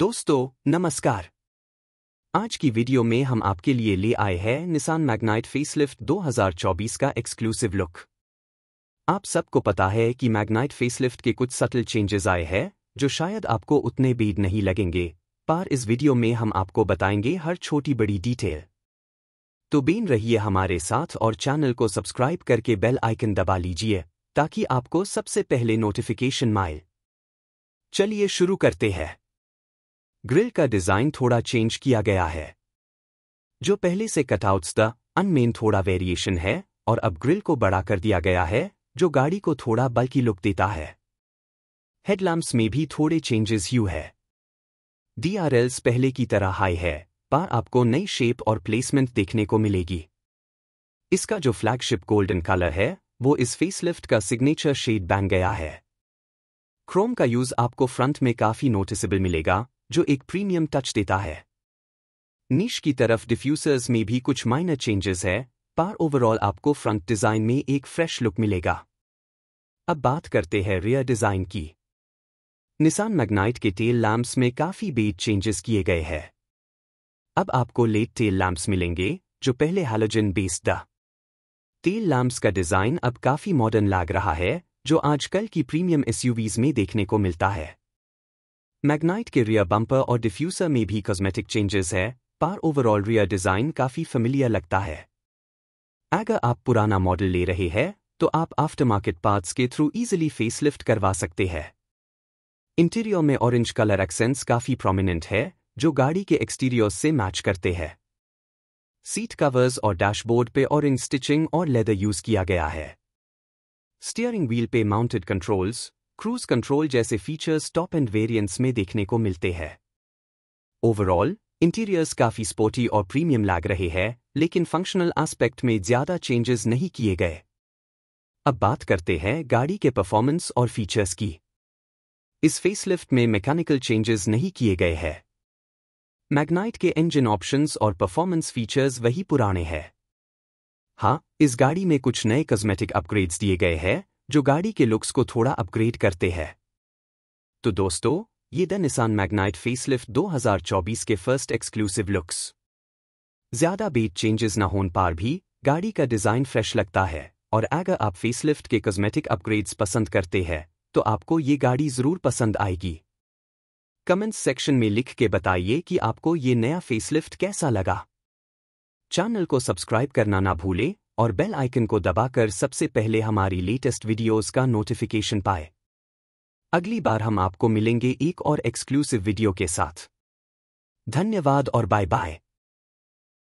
दोस्तों नमस्कार आज की वीडियो में हम आपके लिए ले आए हैं निसान मैग्नाइट फेसलिफ्ट 2024 का एक्सक्लूसिव लुक आप सबको पता है कि मैग्नाइट फेसलिफ्ट के कुछ सटल चेंजेस आए हैं जो शायद आपको उतने बीड नहीं लगेंगे पर इस वीडियो में हम आपको बताएंगे हर छोटी बड़ी डिटेल तो बीन रहिए हमारे साथ और चैनल को सब्सक्राइब करके बेल आइकन दबा लीजिए ताकि आपको सबसे पहले नोटिफिकेशन माए चलिए शुरू करते हैं ग्रिल का डिज़ाइन थोड़ा चेंज किया गया है जो पहले से कटआउट्स था अनमेन थोड़ा वेरिएशन है और अब ग्रिल को बड़ा कर दिया गया है जो गाड़ी को थोड़ा बल्कि लुक देता है हेडलैम्प्स में भी थोड़े चेंजेस यू है डीआरएल्स पहले की तरह हाई है पर आपको नई शेप और प्लेसमेंट देखने को मिलेगी इसका जो फ्लैगशिप गोल्डन कलर है वो इस फेसलिफ्ट का सिग्नेचर शेड बन गया है क्रोम का यूज आपको फ्रंट में काफी नोटिसेबल मिलेगा जो एक प्रीमियम टच देता है नीच की तरफ डिफ्यूसर्स में भी कुछ माइनर चेंजेस है पर ओवरऑल आपको फ्रंट डिज़ाइन में एक फ्रेश लुक मिलेगा अब बात करते हैं रियर डिज़ाइन की निसान मैग्नाइट के टेल लैम्प्स में काफ़ी बेट चेंजेस किए गए हैं अब आपको लेट टेल लैम्प्स मिलेंगे जो पहले हेलोजन बेस्ड था टेल लैम्प्स का डिज़ाइन अब काफ़ी मॉडर्न लग रहा है जो आजकल की प्रीमियम एसयूवीज में देखने को मिलता है मैग्नाइट के रियर बम्पर और डिफ्यूसर में भी कॉस्मेटिक चेंजेस है पर ओवरऑल रियर डिज़ाइन काफ़ी फेमिलियर लगता है अगर आप पुराना मॉडल ले रहे हैं तो आप आफ्टर मार्केट पार्ट्स के थ्रू इजिली फेसलिफ्ट करवा सकते हैं इंटीरियर में ऑरेंज कलर एक्सेंस काफ़ी प्रोमिनेंट है जो गाड़ी के एक्सटीरियर से मैच करते हैं सीट कवर्स और डैशबोर्ड पे ऑरेंज स्टिचिंग और लेदर यूज किया गया है स्टीयरिंग व्हील पे माउंटेड कंट्रोल्स क्रूज कंट्रोल जैसे फीचर्स टॉप एंड वेरिएंट्स में देखने को मिलते हैं ओवरऑल इंटीरियर्स काफी स्पोर्टी और प्रीमियम लग रहे हैं लेकिन फंक्शनल एस्पेक्ट में ज्यादा चेंजेस नहीं किए गए अब बात करते हैं गाड़ी के परफॉर्मेंस और फीचर्स की इस फेसलिफ्ट में मैकेनिकल चेंजेस नहीं किए गए हैं मैग्नाइट के इंजन ऑप्शंस और परफॉर्मेंस फीचर्स वही पुराने हैं हाँ इस गाड़ी में कुछ नए कॉस्मेटिक अपग्रेड्स दिए गए हैं जो गाड़ी के लुक्स को थोड़ा अपग्रेड करते हैं तो दोस्तों ये द निसान मैग्नाइट फेसलिफ्ट 2024 के फर्स्ट एक्सक्लूसिव लुक्स ज्यादा बेट चेंजेस ना होने पार भी गाड़ी का डिजाइन फ्रेश लगता है और अगर आप फेसलिफ्ट के कॉस्मेटिक अपग्रेड्स पसंद करते हैं तो आपको ये गाड़ी जरूर पसंद आएगी कमेंट सेक्शन में लिख के बताइए कि आपको ये नया फेसलिफ्ट कैसा लगा चैनल को सब्सक्राइब करना ना भूलें और बेल आइकन को दबाकर सबसे पहले हमारी लेटेस्ट वीडियोस का नोटिफिकेशन पाए अगली बार हम आपको मिलेंगे एक और एक्सक्लूसिव वीडियो के साथ धन्यवाद और बाय बाय